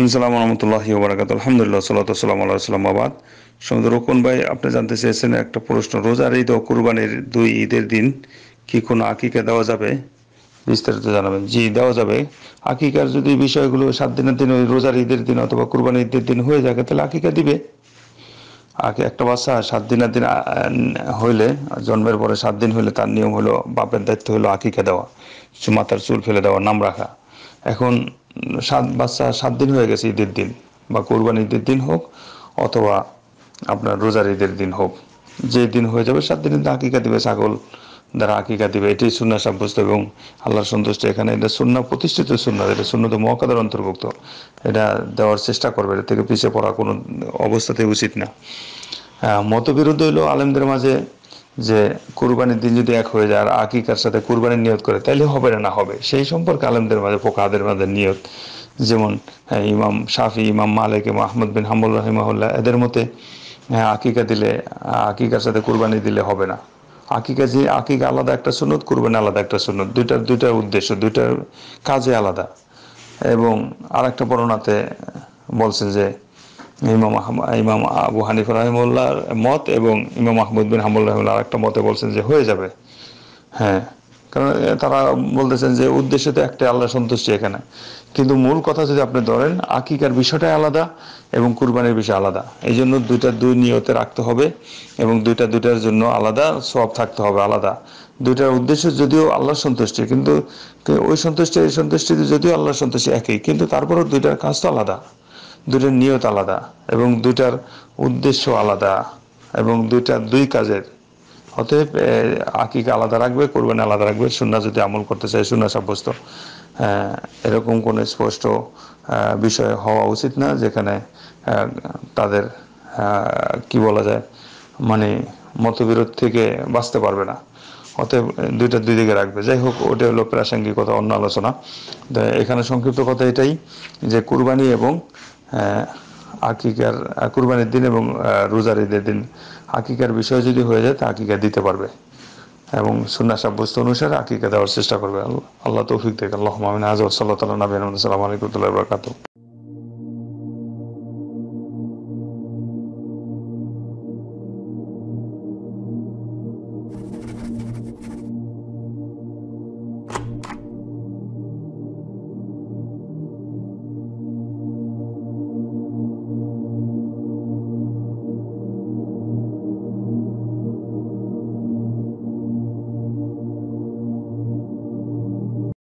আলসালাম রহমতুল্লাহি ওবরাকাত আলহামদুলিল্লাহ সাল্লা সাল্লাম আল্লাহ সাল্লাম আবাদ সমুদ্র রোকন ভাই আপনি জানতে চেয়েছেন একটা প্রশ্ন রোজার ঈদ ও কুরবানির দুই ঈদের দিন কি কোনো আকিকা দেওয়া যাবে বিস্তারিত জানাবেন জি দেওয়া যাবে আকিকার যদি বিষয়গুলো সাত দিনের দিন ওই রোজার ঈদের দিন অথবা কুরবানির ঈদের দিন হয়ে থাকে তাহলে আকিকা দিবে আগে একটা বাচ্চা সাত দিনের দিন হইলে জন্মের পরে সাত দিন হইলে তার নিয়ম হলো বাপের দায়িত্ব হলো আকিকা দেওয়া মাথার চুল ফেলে দেওয়া নাম রাখা এখন সাত বাচ্চা সাত দিন হয়ে গেছে ঈদের দিন বা কোরবান ঈদের দিন হোক অথবা আপনার রোজার ঈদের দিন হোক যে দিন হয়ে যাবে সাত দিনের আকিকা দিবে ছাগল দ্বারা আকিকা দিবে এটাই সুন্না সাব্যস্ত এবং আল্লাহর সন্তুষ্ট এখানে এটা সুন্না প্রতিষ্ঠিত সুন্না এটা তো মহকাদার অন্তর্ভুক্ত এটা দেওয়ার চেষ্টা করবে এটা থেকে পিছিয়ে পড়া কোনো অবস্থাতে উচিত না মতবিরোধ হইল আলেমদের মাঝে যে কুরবানির দিন যদি এক হয়ে যায় আর আকিকার সাথে কুরবানির নিয়ত করে তাহলে হবে না না হবে সেই সম্পর্কে আলেমদের মাঝে ফোকাদের মাঝে নিয়ত যেমন হ্যাঁ, ইমাম শাফি ইমাম মালিক ইমাম আহমদ বিন হামুল রহিমাহুল্লাহ এদের মতে হ্যাঁ আকিকা দিলে আকিকার সাথে কুরবানি দিলে হবে না আকিকা যে আকিকা আলাদা একটা সুনত কুরবানি আলাদা একটা সুনত দুইটার দুইটার উদ্দেশ্য দুইটার কাজে আলাদা এবং আর একটা বর্ণনাতে বলছেন যে ইমাম ইমাম আবু হানিফ রাহিমুল্লাহর মত এবং ইমাম মাহমুদ বিন হামুল রহমুল্লাহ একটা মতে বলছেন যে হয়ে যাবে হ্যাঁ কারণ তারা বলতেছেন যে উদ্দেশ্য তো একটা আল্লাহ সন্তুষ্টি এখানে কিন্তু মূল কথা যদি আপনি ধরেন আকিকার বিষয়টাই আলাদা এবং কুরবানির বিষয় আলাদা এই জন্য দুইটা দুই নিয়তে রাখতে হবে এবং দুইটা দুইটার জন্য আলাদা সব থাকতে হবে আলাদা দুইটার উদ্দেশ্য যদিও আল্লাহ সন্তুষ্টি কিন্তু ওই সন্তুষ্টি এই সন্তুষ্টি যদিও আল্লাহ সন্তুষ্টি একই কিন্তু তারপরেও দুইটার কাজ তো আলাদা দুটার নিয়ত আলাদা এবং দুটার উদ্দেশ্য আলাদা এবং দুইটা দুই কাজের অতএব আকিকে আলাদা রাখবে কোরবানি আলাদা রাখবে সুন্না যদি আমল করতে চায় সুন্না সাব্যস্ত এরকম কোনো স্পষ্ট বিষয় হওয়া উচিত না যেখানে তাদের কি বলা যায় মানে মতবিরোধ থেকে বাঁচতে পারবে না অতএব দুইটা দুই দিকে রাখবে যাই হোক ওটা হলো প্রাসঙ্গিকতা অন্য আলোচনা এখানে সংক্ষিপ্ত কথা এটাই যে কুরবানি এবং আকিকার কুরবানির দিন এবং রোজার ঈদের দিন আকিকার বিষয় যদি হয়ে যায় তা আকিকা দিতে পারবে এবং সুন্না সাব্যস্ত অনুসারে আকিকা দেওয়ার চেষ্টা করবে আল্লাহ তৌফিক দেখ আল্লাহ মামিন আজ সাল্লাহ তালা নবীন সালাম আলাইকুম বরকাতু